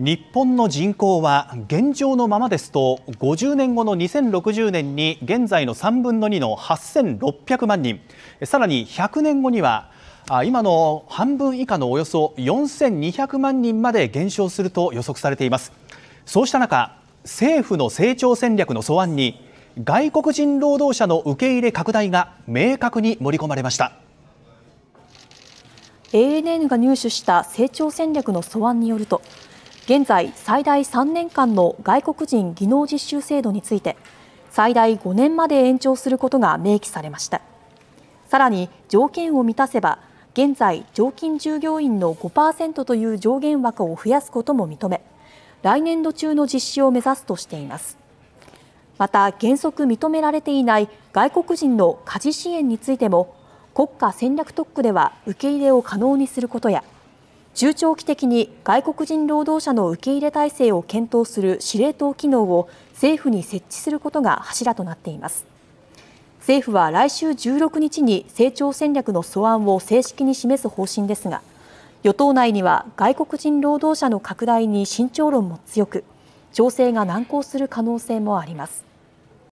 日本の人口は現状のままですと50年後の2060年に現在の3分の2の8600万人さらに100年後には今の半分以下のおよそ4200万人まで減少すると予測されていますそうした中政府の成長戦略の素案に外国人労働者の受け入れ拡大が明確に盛り込まれました ANN が入手した成長戦略の素案によると現在最大3年間の外国人技能実習制度について最大5年まで延長することが明記されましたさらに条件を満たせば現在常勤従業員の5%という上限枠を増やすことも認め来年度中の実施を目指すとしていますまた原則認められていない外国人の家事支援についても国家戦略特区では受け入れを可能にすることや中長期的に外国人労働者の受け入れ体制を検討する司令塔機能を政府に設置することが柱となっています政府は来週16日に成長戦略の素案を正式に示す方針ですが与党内には外国人労働者の拡大に慎重論も強く調整が難航する可能性もあります